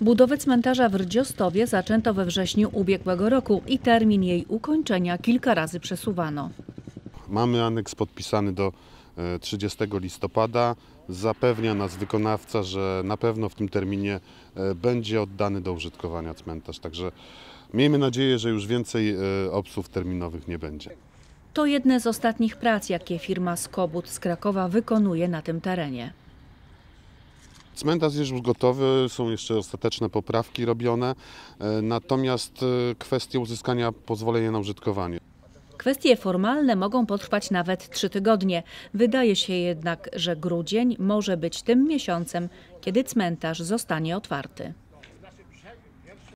Budowę cmentarza w Rdziostowie zaczęto we wrześniu ubiegłego roku i termin jej ukończenia kilka razy przesuwano. Mamy aneks podpisany do 30 e, listopada. Zapewnia nas wykonawca, że na pewno w tym terminie e, będzie oddany do użytkowania cmentarz. Także miejmy nadzieję, że już więcej e, obsłów terminowych nie będzie. To jedne z ostatnich prac, jakie firma Skobut z Krakowa wykonuje na tym terenie. Cmentarz jest już gotowy, są jeszcze ostateczne poprawki robione, e, natomiast e, kwestie uzyskania pozwolenia na użytkowanie. Kwestie formalne mogą potrwać nawet trzy tygodnie. Wydaje się jednak, że grudzień może być tym miesiącem, kiedy cmentarz zostanie otwarty.